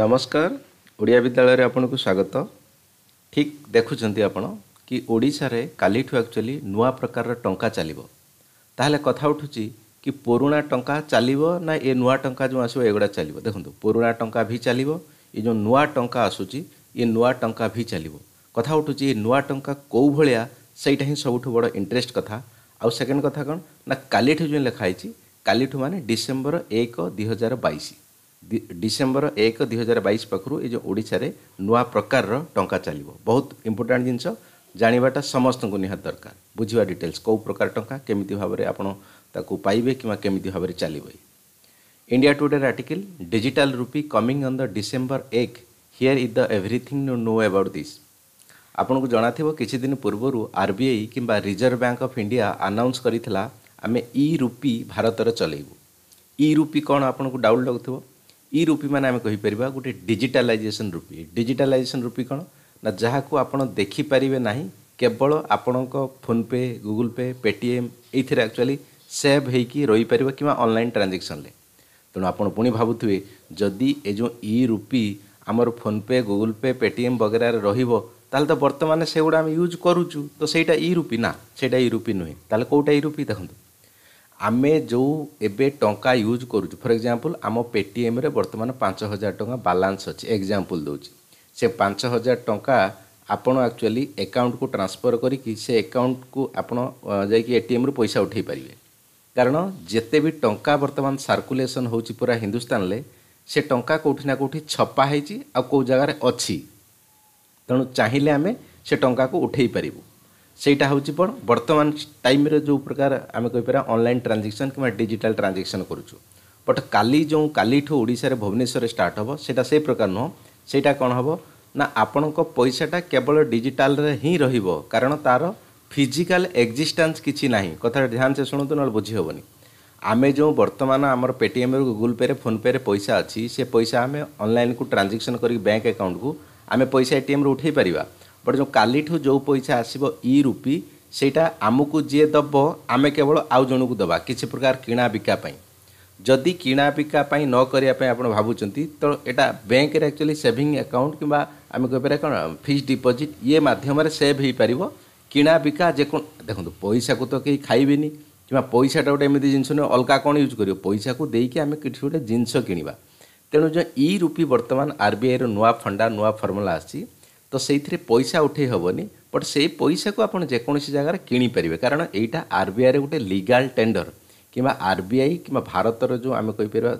ନମସ୍କାର ଓଡ଼ିଆ ବିଦ୍ୟାଳୟରେ ଆପଣଙ୍କୁ ସ୍ୱାଗତ ଠିକ୍ ଦେଖୁଛନ୍ତି ଆପଣ କି ଓଡ଼ିଶାରେ କାଲିଠୁ ଆକ୍ଚୁଆଲି ନୂଆ ପ୍ରକାରର ଟଙ୍କା ଚାଲିବ ତାହେଲେ କଥା ଉଠୁଛି କି ପୁରୁଣା ଟଙ୍କା ଚାଲିବ ନା ଏ ନୂଆ ଟଙ୍କା ଯେଉଁ ଆସିବ ଏଗୁଡ଼ା ଚାଲିବ ଦେଖନ୍ତୁ ପୁରୁଣା ଟଙ୍କା ବି ଚାଲିବ ଏ ଯେଉଁ ନୂଆ ଟଙ୍କା ଆସୁଛି ଏ ନୂଆ ଟଙ୍କା ବି ଚାଲିବ କଥା ଉଠୁଛି ଏ ନୂଆ ଟଙ୍କା କେଉଁ ଭଳିଆ ସେଇଟା ହିଁ ସବୁଠୁ ବଡ଼ ଇଣ୍ଟରେଷ୍ଟ କଥା ଆଉ ସେକେଣ୍ଡ କଥା କ'ଣ ନା କାଲିଠୁ ଯେଉଁ ଲେଖା ହେଇଛି କାଲିଠୁ ମାନେ ଡିସେମ୍ବର ଏକ ଦୁଇ ହଜାର ବାଇଶ ଡିସେମ୍ବର ଏକ ଦୁଇ ହଜାର ବାଇଶ ପାଖରୁ ଏ ଯେଉଁ ଓଡ଼ିଶାରେ ନୂଆ ପ୍ରକାରର ଟଙ୍କା ଚାଲିବ ବହୁତ ଇମ୍ପୋର୍ଟାଣ୍ଟ ଜିନିଷ ଜାଣିବାଟା ସମସ୍ତଙ୍କୁ ନିହାତି ଦରକାର ବୁଝିବା ଡିଟେଲ୍ସ କେଉଁ ପ୍ରକାର ଟଙ୍କା କେମିତି ଭାବରେ ଆପଣ ତାକୁ ପାଇବେ କିମ୍ବା କେମିତି ଭାବରେ ଚାଲିବ ଇଣ୍ଡିଆ ଟୁଡେର article digital rupee coming on the December ଏକ here is the everything to know about this ଆପଣଙ୍କୁ ଜଣାଥିବ କିଛି ଦିନ ପୂର୍ବରୁ ଆର୍ ବି ଆଇ କିମ୍ବା Reserve Bank of India announce କରିଥିଲା ଆମେ ଇ ରୁପି ଭାରତରେ ଚଲେଇବୁ ଇ ରୁପି କ'ଣ ଆପଣଙ୍କୁ ଡାଉଟ୍ ଲାଗୁଥିବ ଇ ମାନେ ଆମେ କହିପାରିବା ଗୋଟେ ଡିଜିଟାଲାଇଜେସନ୍ ରୂପୀ ଡିଜିଟାଲାଇଜେସନ୍ ରୂପୀ କ'ଣ ନା ଯାହାକୁ ଆପଣ ଦେଖିପାରିବେ ନାହିଁ କେବଳ ଆପଣଙ୍କ ଫୋନ୍ପେ ଗୁଗୁଲ୍ ପେ ପେଟିଏମ୍ ଏଇଥିରେ ଆକ୍ଚୁଆଲି ସେଭ୍ ହେଇକି ରହିପାରିବ କିମ୍ବା ଅନଲାଇନ୍ ଟ୍ରାଞ୍ଜାକ୍ସନ୍ରେ ତେଣୁ ଆପଣ ପୁଣି ଭାବୁଥିବେ ଯଦି ଏ ଯେଉଁ ଇ ରୂପୀ ଆମର ଫୋନ୍ପେ ଗୁଗୁଲ୍ ପେ ପେଟିଏମ୍ ବଗେରାରେ ରହିବ ତାହେଲେ ତ ବର୍ତ୍ତମାନ ସେଗୁଡ଼ା ଆମେ ୟୁଜ୍ କରୁଛୁ ତ ସେଇଟା ଇ ରୂପୀ ନା ସେଇଟା ଇ ରୁପି ନୁହେଁ ତାହେଲେ କେଉଁଟା ଇ ରୂପୀ ଦେଖନ୍ତୁ ଆମେ ଯେଉଁ ଏବେ ଟଙ୍କା ୟୁଜ୍ କରୁଛୁ ଫର୍ ଏକ୍ଜାମ୍ପଲ୍ ଆମ ପେଟିଏମ୍ରେ ବର୍ତ୍ତମାନ ପାଞ୍ଚ ହଜାର ଟଙ୍କା ବାଲାନ୍ସ ଅଛି ଏକ୍ଜାମ୍ପଲ୍ ଦେଉଛି ସେ ପାଞ୍ଚ ହଜାର ଟଙ୍କା ଆପଣ ଆକ୍ଚୁଆଲି ଏକାଉଣ୍ଟକୁ ଟ୍ରାନ୍ସଫର୍ କରିକି ସେ ଏକାଉଣ୍ଟକୁ ଆପଣ ଯାଇକି ଏଟିଏମ୍ରୁ ପଇସା ଉଠାଇ ପାରିବେ କାରଣ ଯେତେ ବି ଟଙ୍କା ବର୍ତ୍ତମାନ ସାର୍କୁଲେସନ୍ ହେଉଛି ପୁରା ହିନ୍ଦୁସ୍ତାନରେ ସେ ଟଙ୍କା କେଉଁଠି ନା କେଉଁଠି ଛପା ହେଇଛି ଆଉ କେଉଁ ଜାଗାରେ ଅଛି ତେଣୁ ଚାହିଁଲେ ଆମେ ସେ ଟଙ୍କାକୁ ଉଠାଇ ପାରିବୁ ସେଇଟା ହେଉଛି କ'ଣ ବର୍ତ୍ତମାନ ଟାଇମ୍ରେ ଯେଉଁ ପ୍ରକାର ଆମେ କହିପାରିବା ଅନଲାଇନ୍ ଟ୍ରାଞ୍ଜାକ୍ସନ୍ କିମ୍ବା ଡିଜିଟାଲ୍ ଟ୍ରାଞ୍ଜାକ୍ସନ୍ କରୁଛୁ ବଟ୍ କାଲି ଯେଉଁ କାଲିଠୁ ଓଡ଼ିଶାରେ ଭୁବନେଶ୍ୱରରେ ଷ୍ଟାର୍ଟ ହେବ ସେଇଟା ସେଇ ପ୍ରକାର ନୁହଁ ସେଇଟା କ'ଣ ହେବ ନା ଆପଣଙ୍କ ପଇସାଟା କେବଳ ଡିଜିଟାଲ୍ରେ ହିଁ ରହିବ କାରଣ ତା'ର ଫିଜିକାଲ୍ ଏକ୍ଜିଷ୍ଟାନ୍ସ କିଛି ନାହିଁ କଥାଟା ଧ୍ୟାନ ସେ ଶୁଣନ୍ତୁ ନହେଲେ ବୁଝି ହେବନି ଆମେ ଯେଉଁ ବର୍ତ୍ତମାନ ଆମର ପେଟିଏମ୍ରେ ଗୁଗୁଲ୍ ପେ'ରେ ପେରେ ପଇସା ଅଛି ସେ ପଇସା ଆମେ ଅନଲାଇନ୍କୁ ଟ୍ରାଞ୍ଜାକ୍ସନ୍ କରିକି ବ୍ୟାଙ୍କ ଆକାଉଣ୍ଟକୁ ଆମେ ପଇସା ଏଟିଏମ୍ରୁ ଉଠାଇ ପାରିବା ବଟ୍ ଯେଉଁ କାଲିଠୁ ଯେଉଁ ପଇସା ଆସିବ ଇ ରୁପି ସେଇଟା ଆମକୁ ଯିଏ ଦେବ ଆମେ କେବଳ ଆଉ ଜଣକୁ ଦେବା କିଛି ପ୍ରକାର କିଣାବିକା ପାଇଁ ଯଦି କିଣାବିକା ପାଇଁ ନ କରିବା ପାଇଁ ଆପଣ ଭାବୁଛନ୍ତି ତ ଏଇଟା ବ୍ୟାଙ୍କରେ ଆକ୍ଚୁଆଲି ସେଭିଂ ଆକାଉଣ୍ଟ କିମ୍ବା ଆମେ କହିପାରିବା କ'ଣ ଫିକ୍ସ ଡିପୋଜିଟ୍ ଇଏ ମାଧ୍ୟମରେ ସେଭ୍ ହୋଇପାରିବ କିଣାବିକା ଯେକୌଣସି ଦେଖନ୍ତୁ ପଇସାକୁ ତ କେହି ଖାଇବେନି କିମ୍ବା ପଇସାଟା ଗୋଟେ ଏମିତି ଜିନିଷ ନୁହେଁ ଅଲଗା କ'ଣ ୟୁଜ୍ କରିବ ପଇସାକୁ ଦେଇକି ଆମେ କିଛି ଗୋଟେ ଜିନିଷ କିଣିବା ତେଣୁ ଯେଉଁ ଇ ରୁପି ବର୍ତ୍ତମାନ ଆର୍ବିଆଇର ନୂଆ ଫଣ୍ଡା ନୂଆ ଫର୍ମୁଲା ଆସିଛି ତ ସେଇଥିରେ ପଇସା ଉଠେଇ ହେବନି ବଟ୍ ସେଇ ପଇସାକୁ ଆପଣ ଯେକୌଣସି ଜାଗାରେ କିଣିପାରିବେ କାରଣ ଏଇଟା ଆର୍ବିଆଇରେ ଗୋଟେ ଲିଗାଲ୍ ଟେଣ୍ଡର କିମ୍ବା ଆର୍ବିଆଇ କିମ୍ବା ଭାରତର ଯେଉଁ ଆମେ କହିପାରିବା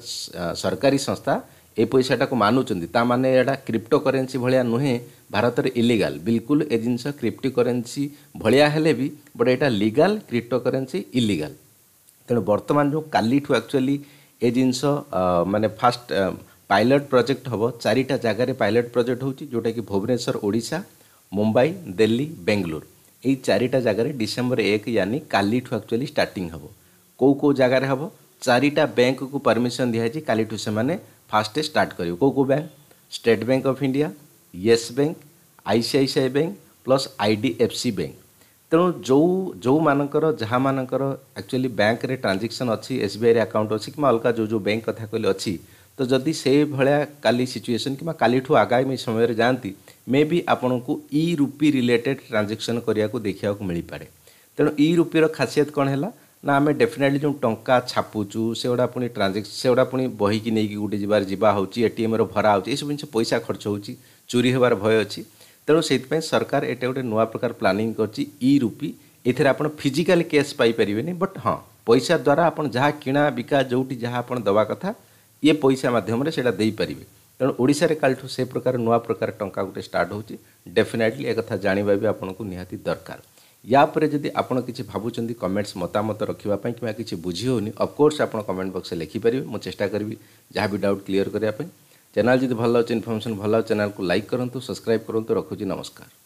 ସରକାରୀ ସଂସ୍ଥା ଏ ପଇସାଟାକୁ ମାନୁଛନ୍ତି ତା ମାନେ ଏଇଟା କ୍ରିପ୍ଟୋ କରେନ୍ସି ଭଳିଆ ନୁହେଁ ଭାରତରେ ଇଲିଗାଲ୍ ବିଲକୁଲ ଏ ଜିନିଷ କ୍ରିପ୍ଟୋ କରେନ୍ସି ଭଳିଆ ହେଲେ ବି ବଟ୍ ଏଇଟା ଲିଗାଲ୍ କ୍ରିପ୍ଟୋ କରେନ୍ସି ଇଲିଗାଲ୍ ତେଣୁ ବର୍ତ୍ତମାନ ଯେଉଁ କାଲିଠୁ ଆକ୍ଚୁଆଲି ଏ ଜିନିଷ ମାନେ ଫାଷ୍ଟ पायलट प्रोजेक्ट हम चार जगह पायलट प्रोजेक्ट जोटा कि भुवनेश्वर ओडा मुंबई दिल्ली बेंगलोर यही चारिटा जगार डिसेम्बर एक यानी कालीठू आकचुअली स्टार्टिंग हम कौ कौ जगार हम चारिटा बैंक को परमिशन दिखाई कालीठू से फास्ट स्टार्ट करेंगे कौ कौ bank State Bank of India Yes Bank ICICI bank plus I D F C bank तेणु जो जो मानकर जहाँ मानकर एक्चुअली बैंक रे ट्रांजेक्शन अच्छी एसबीआई बी आकाउंट अच्छी कि अलग जो जो बैंक कथा कहे अच्छी ତ ଯଦି ସେଇଭଳିଆ କାଲି ସିଚୁଏସନ୍ କିମ୍ବା କାଲିଠୁ ଆଗାମୀ ସମୟରେ ଯାଆନ୍ତି ମେ ବି ଆପଣଙ୍କୁ ଇ ରୁପି ରିଲେଟେଡ୍ ଟ୍ରାଞ୍ଜାକ୍ସନ୍ କରିବାକୁ ଦେଖିବାକୁ ମିଳିପାରେ ତେଣୁ ଇ ରୁପିର ଖାସିୟତ କ'ଣ ହେଲା ନା ଆମେ ଡେଫିନେଟଲି ଯେଉଁ ଟଙ୍କା ଛାପୁଛୁ ସେଗୁଡ଼ା ପୁଣି ଟ୍ରାଞ୍ଜାକ୍ସନ୍ ସେଗୁଡ଼ା ପୁଣି ବହିକି ନେଇକି ଗୋଟେ ଯିବାର ଯିବା ହେଉଛି ଏଟିଏମ୍ର ଭରା ହେଉଛି ଏସବୁ ଜିନିଷ ପଇସା ଖର୍ଚ୍ଚ ହେଉଛି ଚୋରି ହେବାର ଭୟ ଅଛି ତେଣୁ ସେଇଥିପାଇଁ ସରକାର ଏଇଟା ଗୋଟେ ନୂଆ ପ୍ରକାର ପ୍ଲାନିଂ କରିଛି ଇ ରୁପି ଏଥିରେ ଆପଣ ଫିଜିକାଲି କ୍ୟାସ୍ ପାଇପାରିବେନି ବଟ୍ ହଁ ପଇସା ଦ୍ୱାରା ଆପଣ ଯାହା କିଣା ବିକା ଯେଉଁଠି ଯାହା ଆପଣ ଦେବା କଥା ये पैसा मध्यम से पारे तेनालीरें कालठ से प्रकार नुआ प्रकार टाँग गोटे स्टार्ट होेफिनेटली एक जानवा भी आपको निहाती दरकार यापर जब आप भाँच कमेंट्स मतामत रखापी कि किसी बुझी होफकोर्स आप कमेंट बक्स लिखिपर मुझे चेषा करी जहाँ भी डाउट क्लीयर करने चैनल जब भल इनफर्मेसन भल चेल्क लाइक करूँ सब्सक्राइब करूँ रखुच नमस्कार